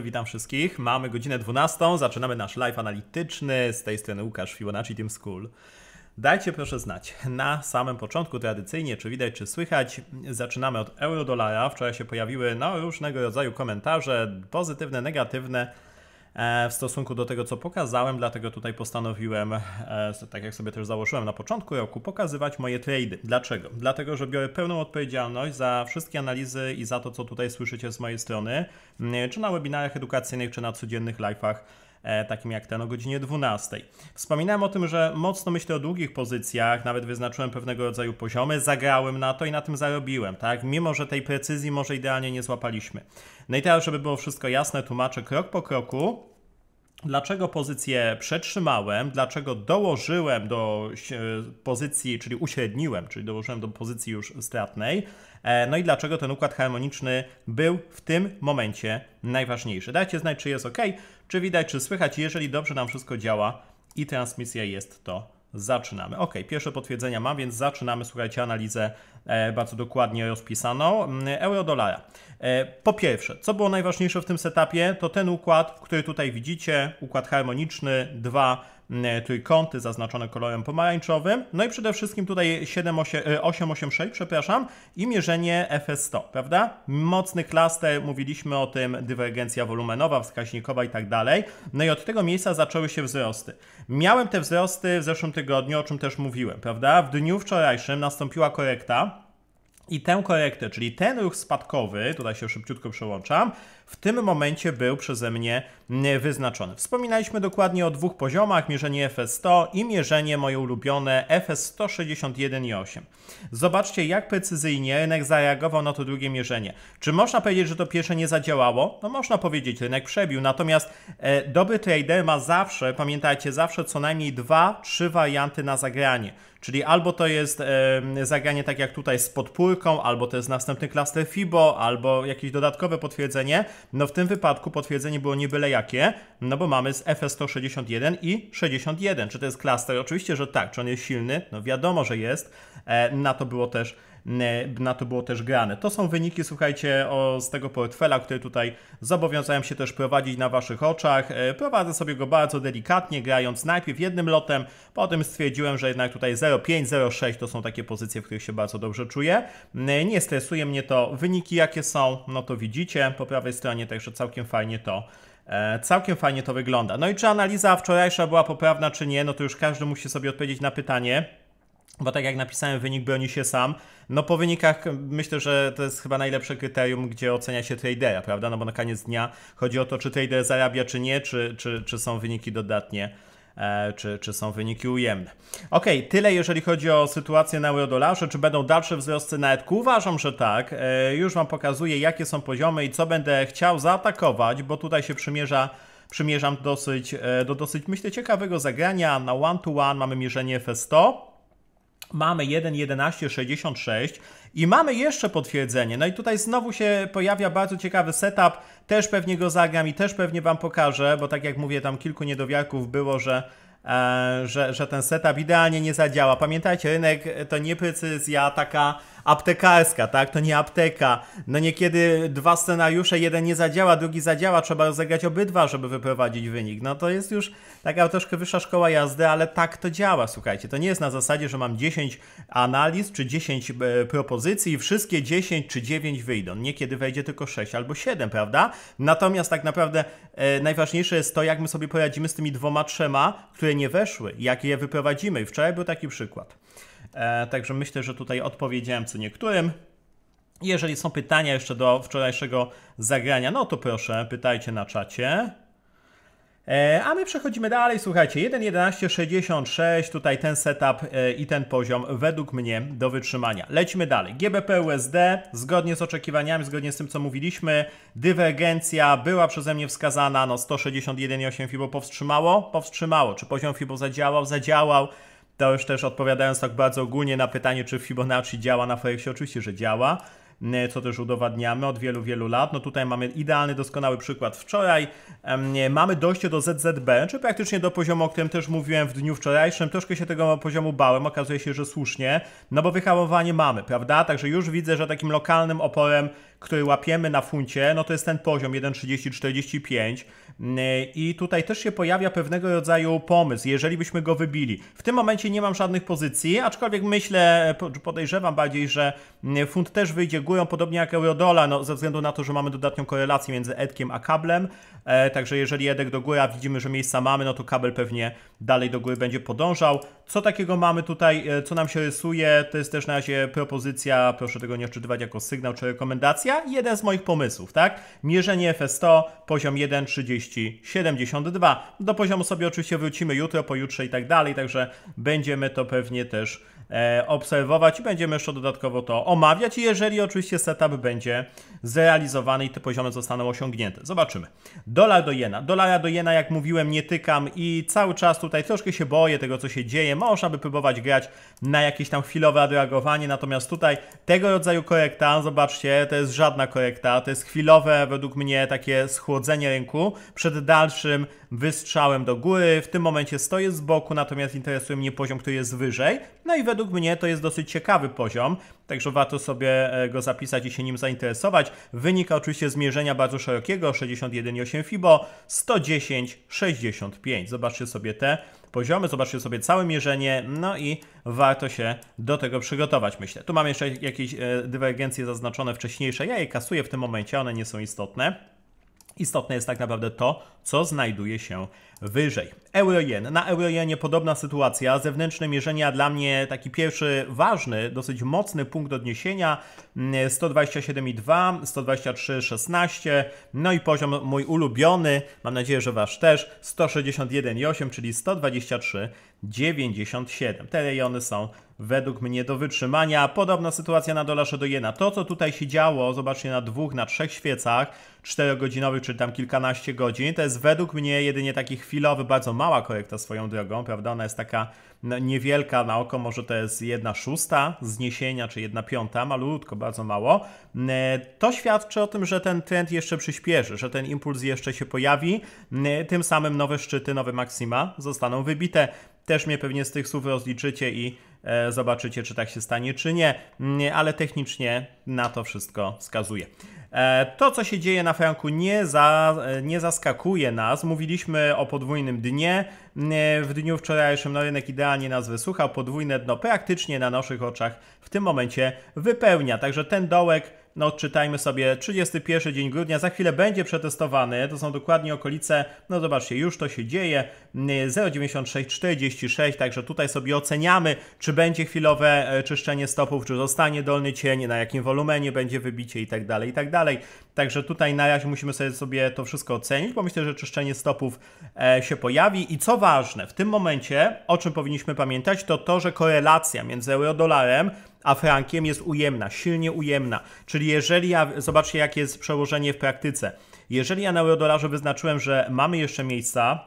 witam wszystkich. Mamy godzinę 12, zaczynamy nasz live analityczny. Z tej strony Łukasz Fibonacci Team School. Dajcie proszę znać, na samym początku tradycyjnie, czy widać, czy słychać, zaczynamy od euro-dolara. Wczoraj się pojawiły no, różnego rodzaju komentarze, pozytywne, negatywne. E, w stosunku do tego, co pokazałem, dlatego tutaj postanowiłem, e, tak jak sobie też założyłem na początku roku, pokazywać moje trady. Dlaczego? Dlatego, że biorę pełną odpowiedzialność za wszystkie analizy i za to, co tutaj słyszycie z mojej strony, czy na webinarach edukacyjnych, czy na codziennych live'ach E, takim jak ten o godzinie 12. Wspominałem o tym, że mocno myślę o długich pozycjach, nawet wyznaczyłem pewnego rodzaju poziomy, zagrałem na to i na tym zarobiłem, tak? Mimo, że tej precyzji może idealnie nie złapaliśmy. No i teraz, żeby było wszystko jasne, tłumaczę krok po kroku dlaczego pozycję przetrzymałem, dlaczego dołożyłem do pozycji, czyli uśredniłem, czyli dołożyłem do pozycji już stratnej, e, no i dlaczego ten układ harmoniczny był w tym momencie najważniejszy. Dajcie znać, czy jest ok, czy widać, czy słychać. Jeżeli dobrze nam wszystko działa i transmisja jest, to zaczynamy. Ok, pierwsze potwierdzenia mam, więc zaczynamy, słuchajcie, analizę e, bardzo dokładnie rozpisaną. Mm, Euro-dolara. E, po pierwsze, co było najważniejsze w tym setupie, to ten układ, który tutaj widzicie, układ harmoniczny, dwa E, trójkąty zaznaczone kolorem pomarańczowym. No i przede wszystkim tutaj 886, e, przepraszam, i mierzenie FS100, prawda? Mocny klaster, mówiliśmy o tym, dywergencja wolumenowa, wskaźnikowa i tak dalej. No i od tego miejsca zaczęły się wzrosty. Miałem te wzrosty w zeszłym tygodniu, o czym też mówiłem, prawda? W dniu wczorajszym nastąpiła korekta. I tę korektę, czyli ten ruch spadkowy, tutaj się szybciutko przełączam, w tym momencie był przeze mnie wyznaczony. Wspominaliśmy dokładnie o dwóch poziomach, mierzenie FS100 i mierzenie moje ulubione FS161,8. Zobaczcie jak precyzyjnie rynek zareagował na to drugie mierzenie. Czy można powiedzieć, że to pierwsze nie zadziałało? No można powiedzieć, rynek przebił, natomiast e, dobry trader ma zawsze, pamiętajcie, zawsze co najmniej dwa, trzy warianty na zagranie. Czyli albo to jest e, zagranie tak jak tutaj z podpórką, albo to jest następny klaster FIBO, albo jakieś dodatkowe potwierdzenie, no w tym wypadku potwierdzenie było niebyle jakie, no bo mamy z FS161 i 61. Czy to jest klaster? Oczywiście, że tak. Czy on jest silny? No wiadomo, że jest. E, na to było też na to było też grane. To są wyniki, słuchajcie, o, z tego portfela, który tutaj zobowiązałem się też prowadzić na Waszych oczach. E, prowadzę sobie go bardzo delikatnie, grając najpierw jednym lotem, potem stwierdziłem, że jednak tutaj 0,5, 0,6 to są takie pozycje, w których się bardzo dobrze czuję. Nie stresuje mnie to. Wyniki jakie są, no to widzicie po prawej stronie, także całkiem fajnie to e, Całkiem fajnie to wygląda. No i czy analiza wczorajsza była poprawna, czy nie, no to już każdy musi sobie odpowiedzieć na pytanie. Bo tak jak napisałem, wynik broni się sam. No po wynikach myślę, że to jest chyba najlepsze kryterium, gdzie ocenia się tradera, prawda? No bo na koniec dnia chodzi o to, czy trader zarabia, czy nie, czy, czy, czy są wyniki dodatnie. E, czy, czy są wyniki ujemne. Ok, tyle jeżeli chodzi o sytuację na eurodolarze. Czy będą dalsze wzrosty na etku? Uważam, że tak. E, już Wam pokazuję, jakie są poziomy i co będę chciał zaatakować, bo tutaj się przymierza przymierzam dosyć, e, do dosyć, myślę, ciekawego zagrania na one-to-one. Mamy mierzenie F100 mamy 1.11.66 i mamy jeszcze potwierdzenie. No i tutaj znowu się pojawia bardzo ciekawy setup, też pewnie go zagram i też pewnie Wam pokażę, bo tak jak mówię, tam kilku niedowiarków było, że e, że, że ten setup idealnie nie zadziała. Pamiętajcie, rynek to nie precyzja taka aptekarska, tak? To nie apteka. No niekiedy dwa scenariusze, jeden nie zadziała, drugi zadziała, trzeba rozegrać obydwa, żeby wyprowadzić wynik. No to jest już taka troszkę wyższa szkoła jazdy, ale tak to działa, słuchajcie. To nie jest na zasadzie, że mam 10 analiz czy 10 e, propozycji i wszystkie 10 czy 9 wyjdą. Niekiedy wejdzie tylko 6 albo 7, prawda? Natomiast tak naprawdę e, najważniejsze jest to, jak my sobie poradzimy z tymi dwoma, trzema, które nie weszły, jak je wyprowadzimy. I wczoraj był taki przykład. E, także myślę, że tutaj odpowiedziałem co niektórym. Jeżeli są pytania jeszcze do wczorajszego zagrania, no to proszę, pytajcie na czacie. E, a my przechodzimy dalej, słuchajcie, 1.11.66, tutaj ten setup e, i ten poziom według mnie do wytrzymania. Lecimy dalej. GBP USD, zgodnie z oczekiwaniami, zgodnie z tym co mówiliśmy, dywergencja była przeze mnie wskazana, no 161,8 FIBO powstrzymało? Powstrzymało. Czy poziom FIBO zadziałał? Zadziałał to już też odpowiadając tak bardzo ogólnie na pytanie, czy Fibonacci działa na Forexie, oczywiście, że działa co też udowadniamy od wielu, wielu lat. No tutaj mamy idealny, doskonały przykład wczoraj. Mamy dojście do ZZB, czy praktycznie do poziomu, o którym też mówiłem w dniu wczorajszym. Troszkę się tego poziomu bałem, okazuje się, że słusznie, no bo wyhamowanie mamy, prawda? Także już widzę, że takim lokalnym oporem który łapiemy na funcie, no to jest ten poziom 1,3045 mm, i tutaj też się pojawia pewnego rodzaju pomysł, jeżeli byśmy go wybili. W tym momencie nie mam żadnych pozycji, aczkolwiek myślę, podejrzewam bardziej, że mm, funt też wyjdzie górą, podobnie jak eurodola, no, ze względu na to, że mamy dodatnią korelację między edkiem a kablem, e, także jeżeli edek do góry, a widzimy, że miejsca mamy, no to kabel pewnie dalej do góry będzie podążał. Co takiego mamy tutaj, e, co nam się rysuje, to jest też na razie propozycja, proszę tego nie odczytywać jako sygnał czy rekomendacja, jeden z moich pomysłów, tak? Mierzenie FS100, poziom 1,3072. Do poziomu sobie oczywiście wrócimy jutro, pojutrze i tak dalej, także będziemy to pewnie też E, obserwować i będziemy jeszcze dodatkowo to omawiać, jeżeli oczywiście setup będzie zrealizowany i te poziomy zostaną osiągnięte. Zobaczymy. Dolar do jena. Dolara do jena, jak mówiłem, nie tykam i cały czas tutaj troszkę się boję tego, co się dzieje. Można by próbować grać na jakieś tam chwilowe reagowanie. natomiast tutaj tego rodzaju korekta, zobaczcie, to jest żadna korekta, to jest chwilowe według mnie takie schłodzenie rynku przed dalszym wystrzałem do góry. W tym momencie stoję z boku, natomiast interesuje mnie poziom, który jest wyżej. No i według mnie to jest dosyć ciekawy poziom, także warto sobie e, go zapisać i się nim zainteresować. Wynika oczywiście zmierzenia bardzo szerokiego, 61,8 FIBO, 110,65. Zobaczcie sobie te poziomy, zobaczcie sobie całe mierzenie, no i warto się do tego przygotować, myślę. Tu mam jeszcze jakieś e, dywergencje zaznaczone wcześniejsze, ja je kasuję w tym momencie, one nie są istotne. Istotne jest tak naprawdę to, co znajduje się wyżej. Eurojen. Na Eurojenie podobna sytuacja. Zewnętrzne mierzenia dla mnie taki pierwszy ważny, dosyć mocny punkt odniesienia 127,2, mm, 123,16. No i poziom mój ulubiony, mam nadzieję, że wasz też 161,8, czyli 123 97. Te rejony są według mnie do wytrzymania. Podobna sytuacja na dolarze do jena. To, co tutaj się działo, zobaczcie, na dwóch, na trzech świecach, czterogodzinowych, czy tam kilkanaście godzin, to jest według mnie jedynie taki chwilowy, bardzo mała korekta swoją drogą, prawda? Ona jest taka no, niewielka na oko, może to jest jedna szósta zniesienia, czy jedna piąta, malutko, bardzo mało. E, to świadczy o tym, że ten trend jeszcze przyspieszy, że ten impuls jeszcze się pojawi, e, tym samym nowe szczyty, nowe maksima zostaną wybite. Też mnie pewnie z tych słów rozliczycie i e, zobaczycie, czy tak się stanie, czy nie, mm, ale technicznie na to wszystko wskazuje. To, co się dzieje na franku, nie, za, e, nie zaskakuje nas. Mówiliśmy o podwójnym dnie. Mm, e, w dniu wczorajszym no rynek idealnie nas wysłuchał. Podwójne dno praktycznie na naszych oczach w tym momencie wypełnia. Także ten dołek no odczytajmy sobie, 31 dzień grudnia, za chwilę będzie przetestowany, to są dokładnie okolice, no zobaczcie, już to się dzieje, 0,9646, także tutaj sobie oceniamy, czy będzie chwilowe e, czyszczenie stopów, czy zostanie dolny cień, na jakim wolumenie będzie wybicie i tak dalej, i tak dalej. Także tutaj na razie musimy sobie, sobie to wszystko ocenić, bo myślę, że czyszczenie stopów e, się pojawi i co ważne, w tym momencie, o czym powinniśmy pamiętać, to to, że korelacja między euro-dolarem a frankiem jest ujemna, silnie ujemna. Czyli jeżeli ja, zobaczcie jakie jest przełożenie w praktyce. Jeżeli ja na eurodolarze wyznaczyłem, że mamy jeszcze miejsca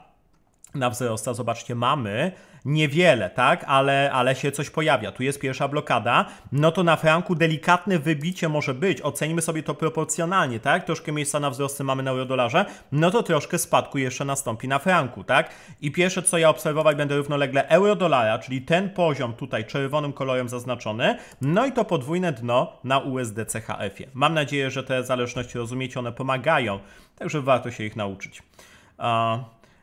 na wzrost, a zobaczcie, mamy, niewiele, tak, ale, ale się coś pojawia. Tu jest pierwsza blokada, no to na franku delikatne wybicie może być, ocenimy sobie to proporcjonalnie, tak, troszkę miejsca na wzrosty mamy na eurodolarze, no to troszkę spadku jeszcze nastąpi na franku, tak. I pierwsze, co ja obserwować będę równolegle eurodolara, czyli ten poziom tutaj czerwonym kolorem zaznaczony, no i to podwójne dno na usdchf ie Mam nadzieję, że te zależności rozumiecie, one pomagają, także warto się ich nauczyć. Uh,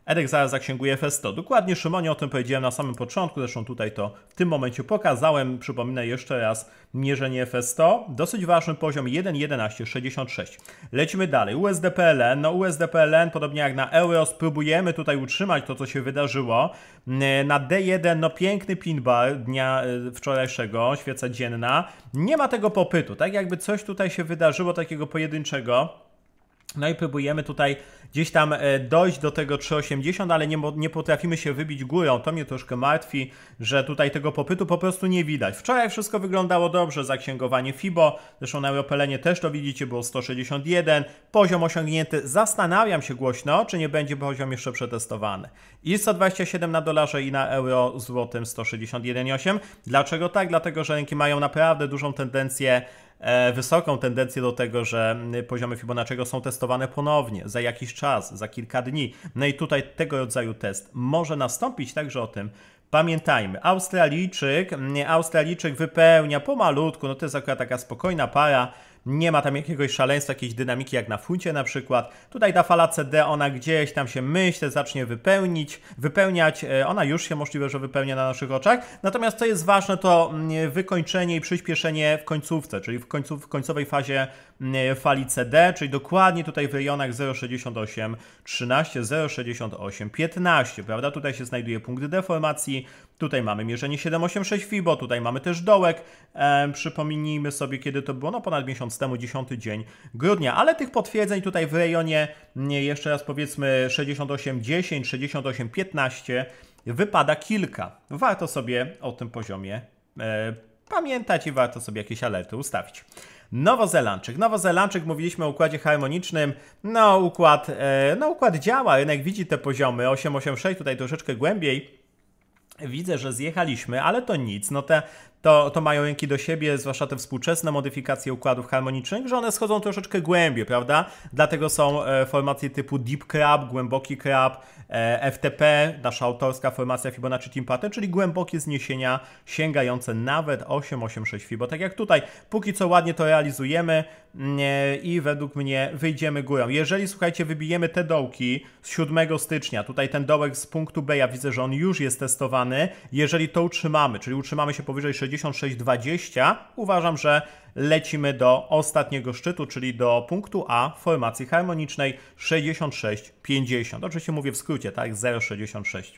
Edek zaraz zaksięguje F100. Dokładnie, Szymonie, o tym powiedziałem na samym początku, zresztą tutaj to w tym momencie pokazałem. Przypominę jeszcze raz mierzenie F100. Dosyć ważny poziom 1,1166. Lecimy dalej. USDPLN. No USDPLN, podobnie jak na euro, spróbujemy tutaj utrzymać to, co się wydarzyło. Yy, na D1, no piękny pinball dnia yy, wczorajszego, świeca dzienna. Nie ma tego popytu, tak jakby coś tutaj się wydarzyło takiego pojedynczego no i próbujemy tutaj gdzieś tam e, dojść do tego 3,80, ale nie, nie, potrafimy się wybić górą. To mnie troszkę martwi, że tutaj tego popytu po prostu nie widać. Wczoraj wszystko wyglądało dobrze, zaksięgowanie FIBO, zresztą na Europelenie też to widzicie, było 161, poziom osiągnięty. Zastanawiam się głośno, czy nie będzie poziom jeszcze przetestowany. I 127 na dolarze i na euro złotym 161,8. Dlaczego tak? Dlatego, że rynki mają naprawdę dużą tendencję E, wysoką tendencję do tego, że poziomy Fibonacciego są testowane ponownie za jakiś czas, za kilka dni. No i tutaj tego rodzaju test może nastąpić, także o tym pamiętajmy. Australijczyk, Australijczyk wypełnia pomalutku, no to jest akurat taka spokojna para, nie ma tam jakiegoś szaleństwa, jakiejś dynamiki jak na funcie na przykład. Tutaj ta fala CD, ona gdzieś tam się myślę zacznie wypełnić, wypełniać, e, ona już się możliwe, że wypełnia na naszych oczach. Natomiast co jest ważne, to mm, wykończenie i przyspieszenie w końcówce, czyli w, końcu, w końcowej fazie mm, e, fali CD, czyli dokładnie tutaj w rejonach 0,68, 13, 0,68, 15, prawda? Tutaj się znajduje punkt deformacji, Tutaj mamy mierzenie 786 FIBO, tutaj mamy też dołek. E, przypomnijmy sobie, kiedy to było, no ponad miesiąc temu, 10 dzień grudnia, ale tych potwierdzeń tutaj w rejonie, nie, jeszcze raz powiedzmy 6810, 6815 wypada kilka. Warto sobie o tym poziomie e, pamiętać i warto sobie jakieś alerty ustawić. Nowozelandczyk. Nowozelandczyk, mówiliśmy o układzie harmonicznym. No, układ, e, no, układ działa, rynek widzi te poziomy. 886 tutaj troszeczkę głębiej. Widzę, że zjechaliśmy, ale to nic. No te to, to mają ręki do siebie, zwłaszcza te współczesne modyfikacje układów harmonicznych, że one schodzą troszeczkę głębiej, prawda? Dlatego są e, formacje typu Deep Crab, Głęboki Crab, e, FTP, nasza autorska formacja Fibonacci Timpate, czyli głębokie zniesienia sięgające nawet 886 Fibo. Tak jak tutaj, póki co ładnie to realizujemy mm, e, i według mnie wyjdziemy górą. Jeżeli, słuchajcie, wybijemy te dołki z 7 stycznia, tutaj ten dołek z punktu B, ja widzę, że on już jest testowany, jeżeli to utrzymamy, czyli utrzymamy się powyżej 60, 66-20 uważam, że lecimy do ostatniego szczytu, czyli do punktu A formacji harmonicznej 66-50. Oczywiście mówię w skrócie, tak? 0,66-50.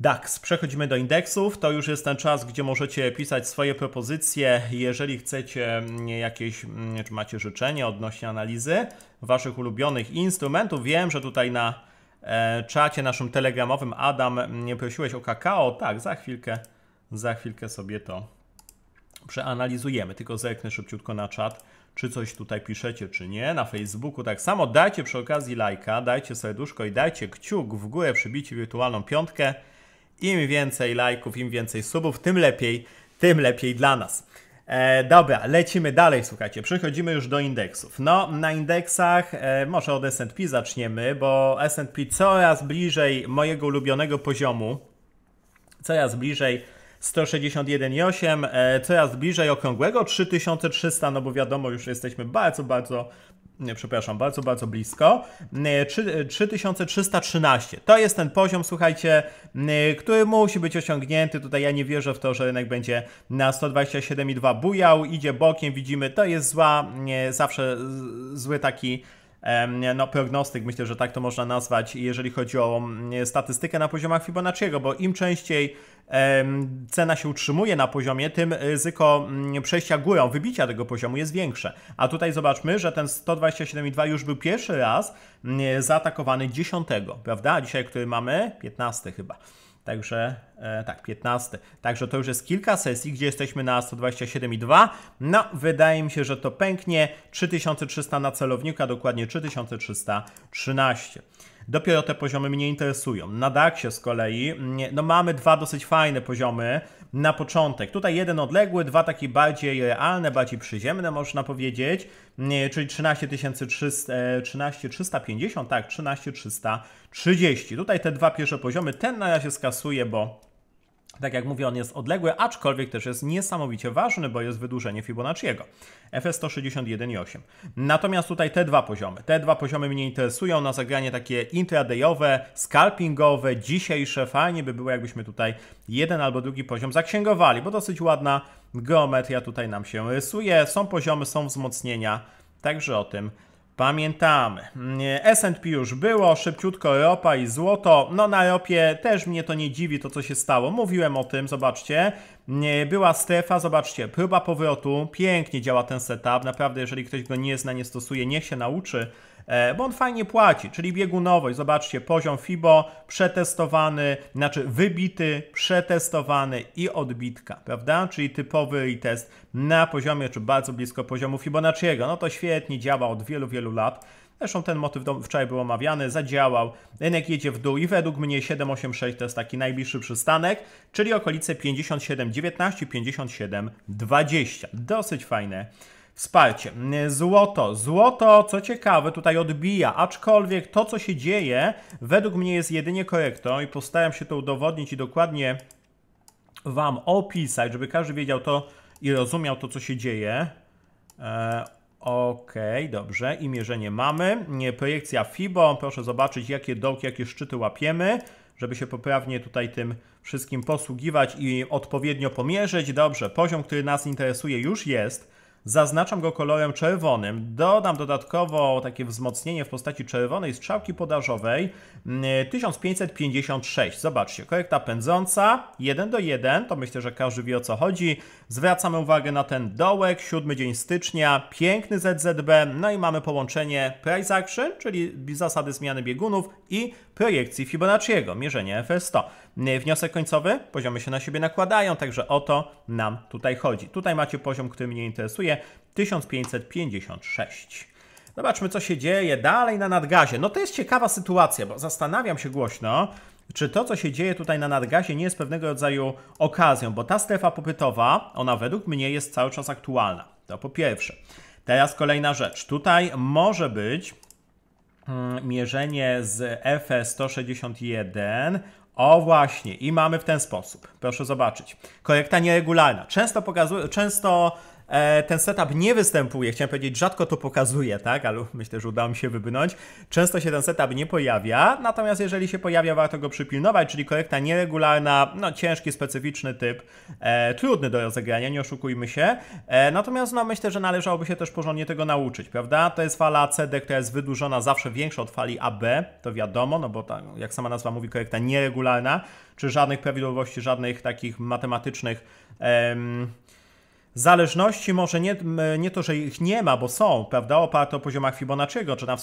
DAX. Przechodzimy do indeksów. To już jest ten czas, gdzie możecie pisać swoje propozycje. Jeżeli chcecie mm, jakieś, mm, czy macie życzenie odnośnie analizy Waszych ulubionych instrumentów, wiem, że tutaj na e, czacie naszym telegramowym Adam mm, nie prosiłeś o kakao. Tak, za chwilkę za chwilkę sobie to przeanalizujemy. Tylko zerknę szybciutko na czat, czy coś tutaj piszecie, czy nie. Na Facebooku tak samo. Dajcie przy okazji lajka, dajcie serduszko i dajcie kciuk w górę, przybicie wirtualną piątkę. Im więcej lajków, im więcej subów, tym lepiej, tym lepiej dla nas. E, dobra, lecimy dalej, słuchajcie. Przechodzimy już do indeksów. No, na indeksach e, może od S&P zaczniemy, bo S&P coraz bliżej mojego ulubionego poziomu, coraz bliżej 161,8, e, coraz bliżej okrągłego 3300, no bo wiadomo, już jesteśmy bardzo, bardzo nie, przepraszam, bardzo, bardzo blisko. 3313. E, e, to jest ten poziom, słuchajcie, który musi być osiągnięty. Tutaj ja nie wierzę w to, że rynek będzie na 127,2 bujał, idzie bokiem, widzimy, to jest zła, zawsze zły taki no, prognostyk, myślę, że tak to można nazwać, jeżeli chodzi o mm, statystykę na poziomach Fibonacciego, bo im częściej cena się utrzymuje na poziomie, tym ryzyko mm, przejścia górą, wybicia tego poziomu jest większe. A tutaj zobaczmy, że ten 127,2 już był pierwszy raz mm, zaatakowany 10, prawda? A dzisiaj, który mamy? 15 chyba. Także e, tak, 15. Także to już jest kilka sesji, gdzie jesteśmy na 127,2. No, wydaje mi się, że to pęknie. 3300 na celownika, dokładnie 3313. Dopiero te poziomy mnie interesują. Na DAX-ie z kolei, mm, no mamy dwa dosyć fajne poziomy na początek. Tutaj jeden odległy, dwa takie bardziej realne, bardziej przyziemne można powiedzieć, czyli 13350, e, tak, 13330. Tutaj te dwa pierwsze poziomy, ten na razie skasuje, bo tak jak mówię, on jest odległy, aczkolwiek też jest niesamowicie ważny, bo jest wydłużenie Fibonacciego. FS 161,8. Natomiast tutaj te dwa poziomy. Te dwa poziomy mnie interesują na zagranie takie intradayowe, scalpingowe, dzisiejsze. Fajnie by było, jakbyśmy tutaj jeden albo drugi poziom zaksięgowali, bo dosyć ładna geometria tutaj nam się rysuje. Są poziomy, są wzmocnienia, także o tym Pamiętamy. Mm, S&P już było, szybciutko ropa i złoto. No na ropie też mnie to nie dziwi to co się stało. Mówiłem o tym, zobaczcie. Mm, była strefa, zobaczcie, próba powrotu. Pięknie działa ten setup. Naprawdę jeżeli ktoś go nie zna, nie stosuje, niech się nauczy E, bo on fajnie płaci, czyli biegunowość. Zobaczcie, poziom FIBO przetestowany, znaczy wybity, przetestowany i odbitka, prawda? Czyli typowy test na poziomie, czy bardzo blisko poziomu Fibonacciego. No to świetnie działa od wielu, wielu lat. Zresztą ten motyw wczoraj był omawiany, zadziałał. Rynek jedzie w dół i według mnie 786 to jest taki najbliższy przystanek, czyli okolice 57,19, 57,20. Dosyć fajne wsparcie. Złoto. Złoto, co ciekawe, tutaj odbija, aczkolwiek to, co się dzieje, według mnie jest jedynie korektą i postaram się to udowodnić i dokładnie Wam opisać, żeby każdy wiedział to i rozumiał to, co się dzieje. E, ok, dobrze. I mierzenie mamy. Projekcja FIBO. Proszę zobaczyć, jakie dołki, jakie szczyty łapiemy żeby się poprawnie tutaj tym wszystkim posługiwać i odpowiednio pomierzyć. Dobrze, poziom, który nas interesuje już jest. Zaznaczam go kolorem czerwonym. Dodam dodatkowo takie wzmocnienie w postaci czerwonej strzałki podażowej 1556. Mm, e, Zobaczcie, korekta pędząca 1 do 1, to myślę, że każdy wie o co chodzi. Zwracamy uwagę na ten dołek, 7 dzień stycznia, piękny ZZB, no i mamy połączenie price action, czyli zasady zmiany biegunów i projekcji Fibonacciego, mierzenie FS100. Wniosek końcowy, poziomy się na siebie nakładają, także o to nam tutaj chodzi. Tutaj macie poziom, który mnie interesuje, 1556. Zobaczmy, co się dzieje dalej na nadgazie. No to jest ciekawa sytuacja, bo zastanawiam się głośno, czy to, co się dzieje tutaj na nadgazie, nie jest pewnego rodzaju okazją, bo ta strefa popytowa, ona według mnie jest cały czas aktualna. To po pierwsze. Teraz kolejna rzecz. Tutaj może być Mm, mierzenie z FE161. O właśnie, i mamy w ten sposób. Proszę zobaczyć. Korekta nieregularna. Często, pokazuje, często E, ten setup nie występuje. Chciałem powiedzieć, rzadko to pokazuje, tak? Ale myślę, że udało mi się wybynąć. Często się ten setup nie pojawia, natomiast jeżeli się pojawia, warto go przypilnować, czyli korekta nieregularna, no ciężki, specyficzny typ, e, trudny do rozegrania, nie oszukujmy się. E, natomiast no, myślę, że należałoby się też porządnie tego nauczyć, prawda? To jest fala CD, która jest wydłużona zawsze większa od fali AB, to wiadomo, no bo ta, jak sama nazwa mówi, korekta nieregularna, czy żadnych prawidłowości, żadnych takich matematycznych em, zależności może nie, nie to, że ich nie ma, bo są, prawda, oparte o poziomach Fibonacciego czy na,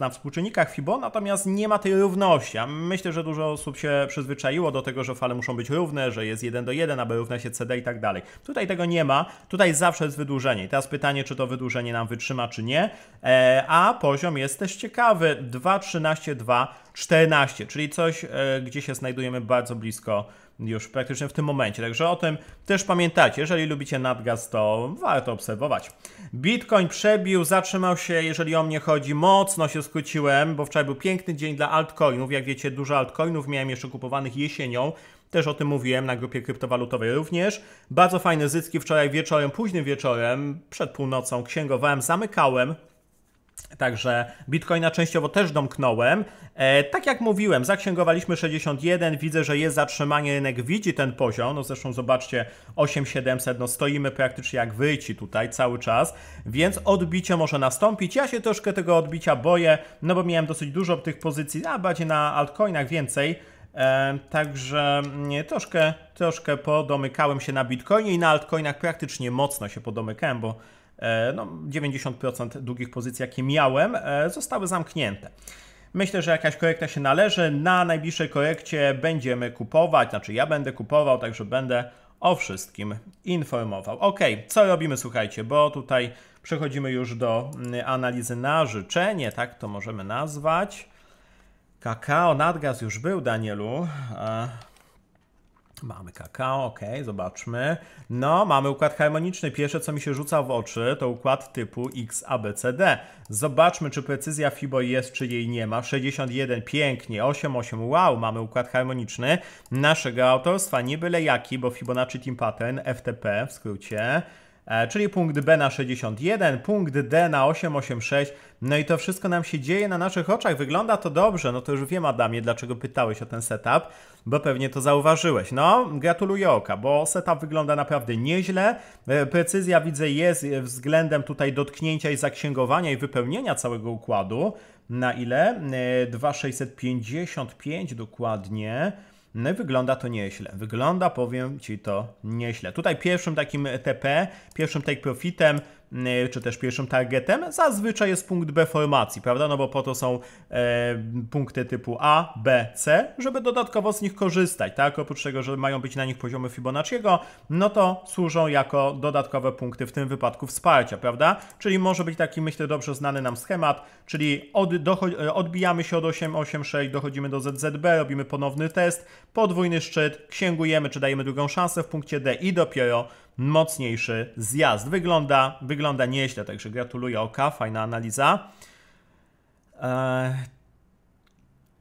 na współczynnikach Fibon, natomiast nie ma tej równości. A myślę, że dużo osób się przyzwyczaiło do tego, że fale muszą być równe, że jest 1 do 1, aby równa się CD i tak dalej. Tutaj tego nie ma, tutaj zawsze jest wydłużenie. I teraz pytanie, czy to wydłużenie nam wytrzyma, czy nie. E, a poziom jest też ciekawy, 2,13,2 14, czyli coś, e, gdzie się znajdujemy bardzo blisko już praktycznie w tym momencie. Także o tym też pamiętacie. Jeżeli lubicie nadgaz, to warto obserwować. Bitcoin przebił, zatrzymał się, jeżeli o mnie chodzi. Mocno się skróciłem, bo wczoraj był piękny dzień dla altcoinów. Jak wiecie, dużo altcoinów miałem jeszcze kupowanych jesienią. Też o tym mówiłem na grupie kryptowalutowej również. Bardzo fajne zyski wczoraj wieczorem, późnym wieczorem, przed północą księgowałem, zamykałem Także Bitcoina częściowo też domknąłem. E, tak jak mówiłem, zaksięgowaliśmy 61, widzę, że jest zatrzymanie, rynek widzi ten poziom, no zresztą zobaczcie 8700, no stoimy praktycznie jak wyci tutaj cały czas, więc odbicie może nastąpić. Ja się troszkę tego odbicia boję, no bo miałem dosyć dużo tych pozycji, a bardziej na altcoinach więcej, e, także mm, nie, troszkę, troszkę podomykałem się na Bitcoinie i na altcoinach praktycznie mocno się podomykałem, bo E, no, 90% długich pozycji, jakie miałem, e, zostały zamknięte. Myślę, że jakaś korekta się należy. Na najbliższej korekcie będziemy kupować, znaczy ja będę kupował, także będę o wszystkim informował. Ok, co robimy, słuchajcie, bo tutaj przechodzimy już do mm, analizy na życzenie, tak to możemy nazwać. Kakao, nadgaz już był, Danielu. E, Mamy kakao, ok, zobaczmy. No, mamy układ harmoniczny. Pierwsze, co mi się rzuca w oczy, to układ typu XABCD. Zobaczmy, czy precyzja FIBO jest, czy jej nie ma. 61, pięknie, 88, wow, mamy układ harmoniczny naszego autorstwa, nie byle jaki, bo Fibonacci Team Pattern, FTP w skrócie e, czyli punkt B na 61, punkt D na 886. No i to wszystko nam się dzieje na naszych oczach. Wygląda to dobrze. No to już wiem, Adamie, dlaczego pytałeś o ten setup bo pewnie to zauważyłeś. No, gratuluję oka, bo setup wygląda naprawdę nieźle. E, precyzja widzę jest e, względem tutaj dotknięcia i zaksięgowania i wypełnienia całego układu. Na ile? 2,655 e, dokładnie. No wygląda to nieźle. Wygląda, powiem Ci to nieźle. Tutaj pierwszym takim TP, pierwszym take profitem Y, czy też pierwszym targetem, zazwyczaj jest punkt B formacji, prawda? No bo po to są e, punkty typu A, B, C, żeby dodatkowo z nich korzystać, tak? Oprócz tego, że mają być na nich poziomy Fibonacciego, no to służą jako dodatkowe punkty w tym wypadku wsparcia, prawda? Czyli może być taki, myślę, dobrze znany nam schemat, czyli od, e, odbijamy się od 886, dochodzimy do ZZB, robimy ponowny test, podwójny szczyt, księgujemy, czy dajemy drugą szansę w punkcie D i dopiero mocniejszy zjazd. Wygląda, wygląda nieźle, także gratuluję oka, fajna analiza. Eee,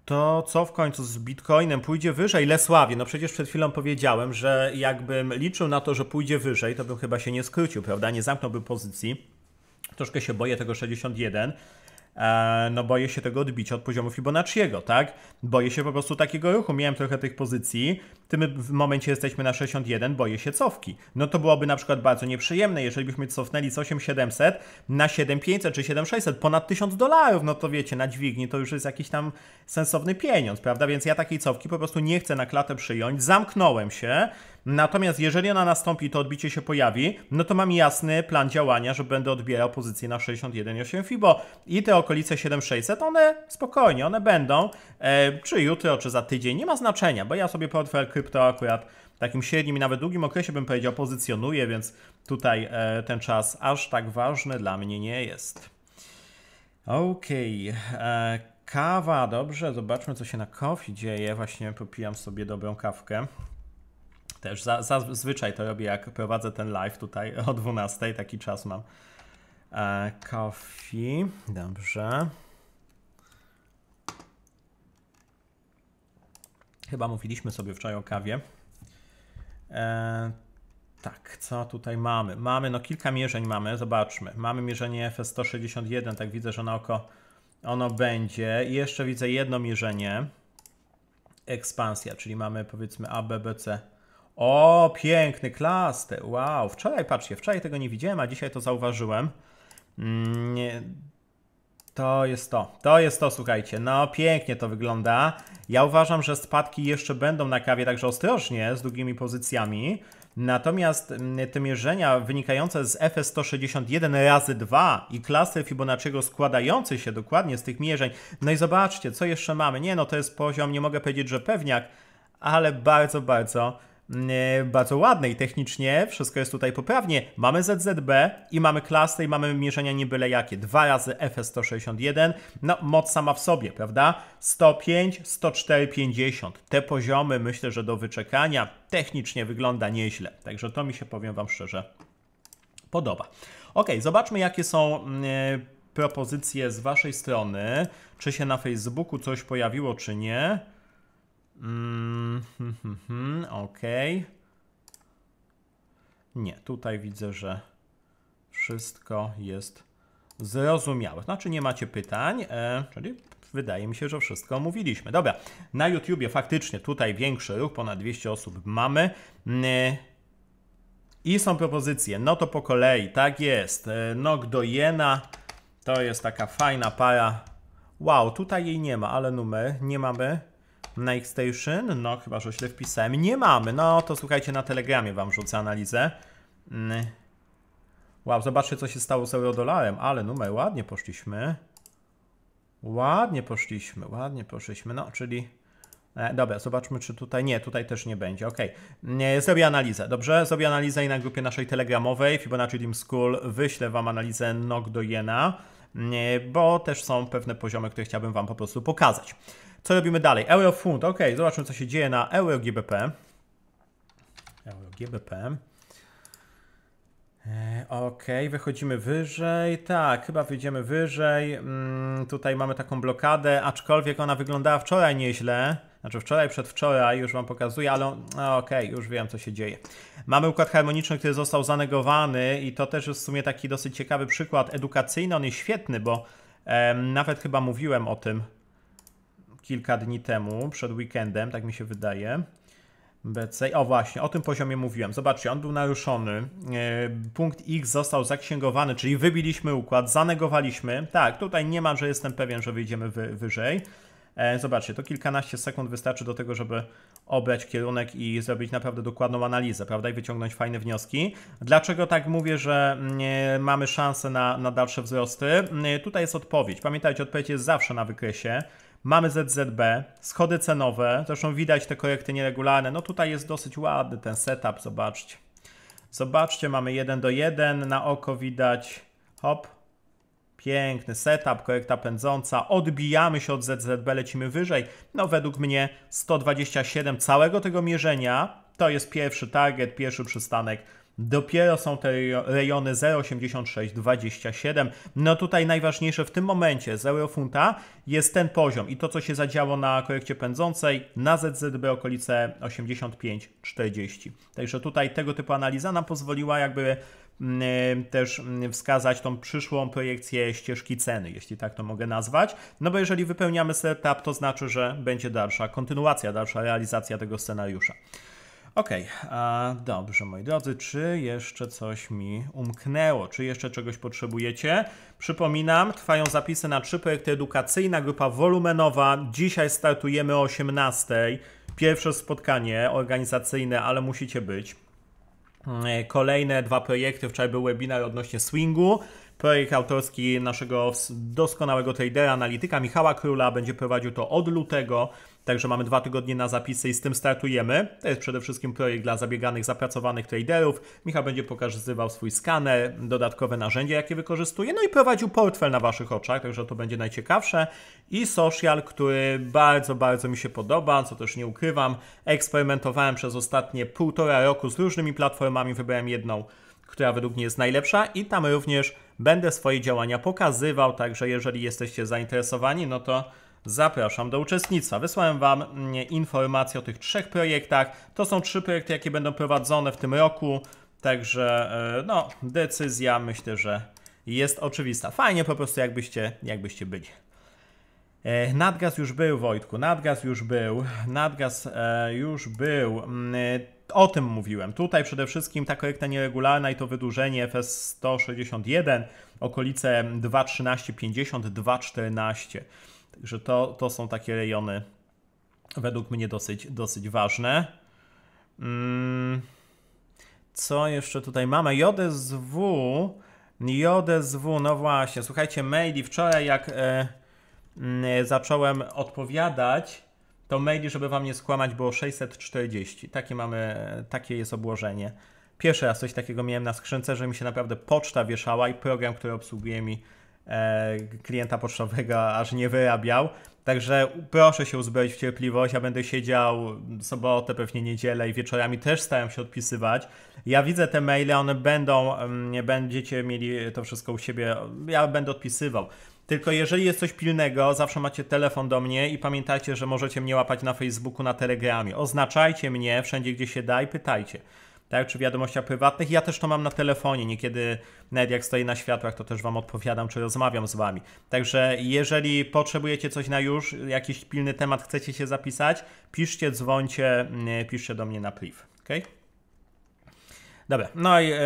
to co w końcu z Bitcoinem pójdzie wyżej? Lesławie, no przecież przed chwilą powiedziałem, że jakbym liczył na to, że pójdzie wyżej, to bym chyba się nie skrócił, prawda? Nie zamknąłby pozycji. Troszkę się boję tego 61, E, no boję się tego odbicia od poziomu Fibonacciego, tak? Boję się po prostu takiego ruchu. Miałem trochę tych pozycji, W tym momencie jesteśmy na 61, boję się cofki. No to byłoby na przykład bardzo nieprzyjemne, jeżeli byśmy cofnęli z 8700 na 7500 czy 7600, ponad 1000 dolarów, no to wiecie, na dźwigni to już jest jakiś tam sensowny pieniądz, prawda? Więc ja takiej cofki po prostu nie chcę na klatę przyjąć, zamknąłem się, Natomiast jeżeli ona nastąpi, to odbicie się pojawi, no to mam jasny plan działania, że będę odbierał pozycję na 61,8 FIBO i te okolice 7600, one spokojnie, one będą, e, czy jutro, czy za tydzień, nie ma znaczenia, bo ja sobie portfel krypto akurat w takim średnim i nawet długim okresie bym powiedział pozycjonuję, więc tutaj e, ten czas aż tak ważny dla mnie nie jest. Okej, okay. E, kawa, dobrze, zobaczmy co się na kofi dzieje, właśnie popijam sobie dobrą kawkę też. zazwyczaj to robię, jak prowadzę ten live tutaj o 12, taki czas mam. E, coffee, dobrze. Chyba mówiliśmy sobie wczoraj o kawie. E, tak, co tutaj mamy? Mamy, no kilka mierzeń mamy, zobaczmy. Mamy mierzenie FS161, tak widzę, że na oko ono będzie. I jeszcze widzę jedno mierzenie, ekspansja, czyli mamy powiedzmy ABBC o, piękny klaster. Wow, wczoraj, patrzcie, wczoraj tego nie widziałem, a dzisiaj to zauważyłem. Mm, to jest to. To jest to, słuchajcie. No, pięknie to wygląda. Ja uważam, że spadki jeszcze będą na kawie, także ostrożnie z długimi pozycjami. Natomiast mm, te mierzenia wynikające z FS161 razy 2 i klaster Fibonacciego składający się dokładnie z tych mierzeń. No i zobaczcie, co jeszcze mamy. Nie, no to jest poziom, nie mogę powiedzieć, że pewniak, ale bardzo, bardzo bardzo ładne i technicznie wszystko jest tutaj poprawnie. Mamy ZZB i mamy klasy, i mamy mierzenia nie byle jakie. Dwa razy FS161, no moc sama w sobie, prawda? 105, 104, 50. Te poziomy myślę, że do wyczekania technicznie wygląda nieźle. Także to mi się, powiem Wam szczerze, podoba. Ok, zobaczmy jakie są mm, e, propozycje z Waszej strony. Czy się na Facebooku coś pojawiło, czy nie. Mm, hmm, hmm, hmm ok Nie, tutaj widzę, że wszystko jest zrozumiałe. Znaczy nie macie pytań, e, czyli wydaje mi się, że wszystko omówiliśmy. Dobra, na YouTubie faktycznie tutaj większy ruch, ponad 200 osób mamy. Mm, e, I są propozycje, no to po kolei, tak jest, e, Nog do Jena, to jest taka fajna para. Wow, tutaj jej nie ma, ale numer nie mamy na station? No, chyba, że źle wpisałem. Nie mamy. No, to słuchajcie, na Telegramie wam rzucę analizę. Mm. Wow, zobaczcie, co się stało z eurodolarem. Ale numer, ładnie poszliśmy. Ładnie poszliśmy, ładnie poszliśmy. No, czyli... E, dobra, zobaczmy, czy tutaj. Nie, tutaj też nie będzie. Ok. E, zrobię analizę, dobrze? Zrobię analizę i na grupie naszej telegramowej Fibonacci Dim School wyślę Wam analizę NOK do Jena, bo też są pewne poziomy, które chciałbym Wam po prostu pokazać. Co robimy dalej? Eurofunt, ok, zobaczmy co się dzieje na EuroGBP. EuroGBP. E, ok, wychodzimy wyżej. Tak, chyba wyjdziemy wyżej. Mm, tutaj mamy taką blokadę, aczkolwiek ona wyglądała wczoraj nieźle. Znaczy wczoraj, przedwczoraj, już Wam pokazuję, ale no, okej, okay, już wiem co się dzieje. Mamy układ harmoniczny, który został zanegowany i to też jest w sumie taki dosyć ciekawy przykład edukacyjny. On jest świetny, bo em, nawet chyba mówiłem o tym kilka dni temu, przed weekendem, tak mi się wydaje. BC. O właśnie, o tym poziomie mówiłem. Zobaczcie, on był naruszony. E, punkt X został zaksięgowany, czyli wybiliśmy układ, zanegowaliśmy. Tak, tutaj nie ma, że jestem pewien, że wyjdziemy wy, wyżej. E, zobaczcie, to kilkanaście sekund wystarczy do tego, żeby obrać kierunek i zrobić naprawdę dokładną analizę, prawda, i wyciągnąć fajne wnioski. Dlaczego tak mówię, że mm, e, mamy szansę na, na dalsze wzrosty? Mm, tutaj jest odpowiedź. Pamiętajcie, odpowiedź jest zawsze na wykresie. Mamy ZZB, schody cenowe, zresztą widać te korekty nieregularne. No tutaj jest dosyć ładny ten setup, zobaczcie. Zobaczcie, mamy 1 do 1, na oko widać, hop, Piękny setup, korekta pędząca, odbijamy się od ZZB, lecimy wyżej. No według mnie 127 całego tego mierzenia to jest pierwszy target, pierwszy przystanek Dopiero są te rejony 0,8627. No tutaj najważniejsze w tym momencie z eurofunta jest ten poziom i to, co się zadziało na korekcie pędzącej na ZZB okolice 85,40. Także tutaj tego typu analiza nam pozwoliła jakby mm, e, też mm, wskazać tą przyszłą projekcję ścieżki ceny, jeśli tak to mogę nazwać. No bo jeżeli wypełniamy setup, to znaczy, że będzie dalsza kontynuacja, dalsza realizacja tego scenariusza. OK, dobrze moi drodzy, czy jeszcze coś mi umknęło? Czy jeszcze czegoś potrzebujecie? Przypominam, trwają zapisy na trzy projekty edukacyjne, grupa wolumenowa. Dzisiaj startujemy o 18:00. Pierwsze spotkanie organizacyjne, ale musicie być. Mm, kolejne dwa projekty, wczoraj był webinar odnośnie swingu. Projekt autorski naszego doskonałego tradera, analityka Michała Króla będzie prowadził to od lutego. Także mamy dwa tygodnie na zapisy i z tym startujemy. To jest przede wszystkim projekt dla zabieganych, zapracowanych traderów. Michał będzie pokazywał swój skaner, dodatkowe narzędzia, jakie wykorzystuje, no i prowadził portfel na Waszych oczach, także to będzie najciekawsze. I social, który bardzo, bardzo mi się podoba, co też nie ukrywam. Eksperymentowałem przez ostatnie półtora roku z różnymi platformami, wybrałem jedną która według mnie jest najlepsza i tam również będę swoje działania pokazywał, także jeżeli jesteście zainteresowani, no to Zapraszam do uczestnictwa. Wysłałem Wam mm, informację o tych trzech projektach. To są trzy projekty, jakie będą prowadzone w tym roku. Także e, no, decyzja myślę, że jest oczywista. Fajnie po prostu jakbyście, jakbyście byli. E, nadgaz już był, Wojtku, nadgaz już był, nadgaz e, już był. Mm, o tym mówiłem. Tutaj przede wszystkim ta korekta nieregularna i to wydłużenie FS 161, okolice 2.13.50, 2.14. Także to, to są takie rejony według mnie dosyć, dosyć ważne. Mm, co jeszcze tutaj mamy? JSW. JSW, no właśnie, słuchajcie, maili wczoraj jak e, mm, zacząłem odpowiadać, to maili, żeby wam nie skłamać, było 640. Takie mamy, takie jest obłożenie. Pierwszy raz coś takiego miałem na skrzynce, że mi się naprawdę poczta wieszała i program, który obsługuje mi E, klienta pocztowego aż nie wyrabiał. Także proszę się uzbroić w cierpliwość. Ja będę siedział sobotę, pewnie niedzielę i wieczorami też staram się odpisywać. Ja widzę te maile, one będą, mm, nie będziecie mieli to wszystko u siebie. Ja będę odpisywał. Tylko jeżeli jest coś pilnego, zawsze macie telefon do mnie i pamiętajcie, że możecie mnie łapać na Facebooku, na Telegramie. Oznaczajcie mnie wszędzie, gdzie się da i pytajcie tak, czy wiadomościach prywatnych. Ja też to mam na telefonie, niekiedy nawet jak stoję na światłach, to też Wam odpowiadam, czy rozmawiam z Wami. Także jeżeli potrzebujecie coś na już, jakiś pilny temat chcecie się zapisać, piszcie, dzwońcie, mm, piszcie do mnie na pliw, ok? Okay? Dobra, no i e,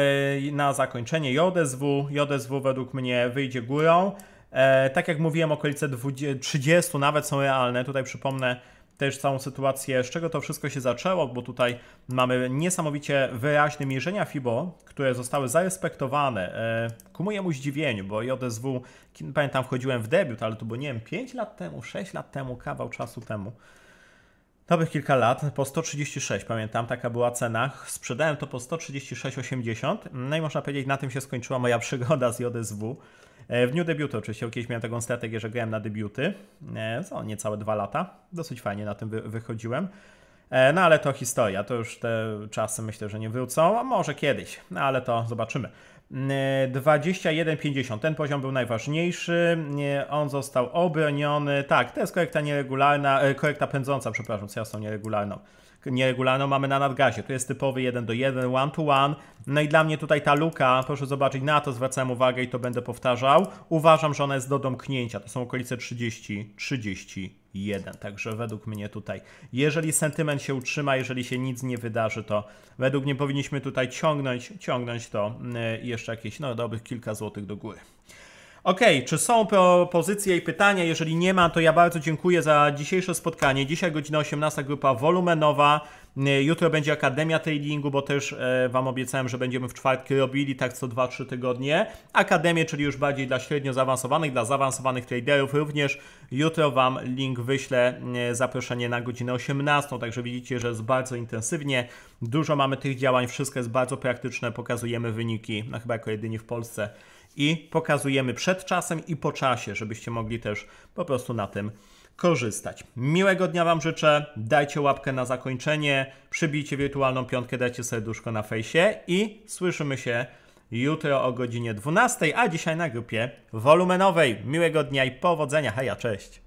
na zakończenie JSW. JSW według mnie wyjdzie górą. E, tak jak mówiłem, okolice 20, 30 nawet są realne. Tutaj przypomnę, też całą sytuację, z czego to wszystko się zaczęło, bo tutaj mamy niesamowicie wyraźne mierzenia FIBO, które zostały zarespektowane. E, ku mojemu zdziwieniu, bo JSW, pamiętam, wchodziłem w debiut, ale to było, nie wiem, 5 lat temu, 6 lat temu, kawał czasu temu. Dobrych kilka lat, po 136 pamiętam, taka była cena. Sprzedałem to po 136,80. No i można powiedzieć, na tym się skończyła moja przygoda z JSW. E, w dniu debiutu oczywiście kiedyś miałem taką strategię, że grałem na debiuty, e, co niecałe dwa lata. Dosyć fajnie na tym wychodziłem. E, no ale to historia, to już te czasy myślę, że nie wrócą, a może kiedyś, no ale to zobaczymy. 21,50. Mm, ten poziom był najważniejszy. On został obroniony. Tak, to jest korekta nieregularna, korekta pędząca, przepraszam, co ja są nieregularną nieregularną mamy na nadgazie. to jest typowy 1 do 1, 1 to 1. No i dla mnie tutaj ta luka, proszę zobaczyć, na to zwracałem uwagę i to będę powtarzał. Uważam, że ona jest do domknięcia. To są okolice 30, 31. Także według mnie tutaj, jeżeli sentyment się utrzyma, jeżeli się nic nie wydarzy, to według mnie powinniśmy tutaj ciągnąć, ciągnąć to y, jeszcze jakieś, no dobrych kilka złotych do góry. Okej, okay, czy są propozycje i pytania? Jeżeli nie ma, to ja bardzo dziękuję za dzisiejsze spotkanie. Dzisiaj godzina 18, grupa wolumenowa. Y, jutro będzie Akademia Tradingu, bo też e, Wam obiecałem, że będziemy w czwartki robili tak co 2-3 tygodnie. Akademię, czyli już bardziej dla średnio zaawansowanych, dla zaawansowanych traderów. Również jutro Wam link wyślę, y, zaproszenie na godzinę 18. Także widzicie, że jest bardzo intensywnie. Dużo mamy tych działań, wszystko jest bardzo praktyczne. Pokazujemy wyniki, no chyba jako jedynie w Polsce i pokazujemy przed czasem i po czasie, żebyście mogli też po prostu na tym korzystać. Miłego dnia Wam życzę, dajcie łapkę na zakończenie, przybijcie wirtualną piątkę, dajcie serduszko na fejsie i słyszymy się jutro o godzinie 12, a dzisiaj na grupie wolumenowej. Miłego dnia i powodzenia, heja, cześć!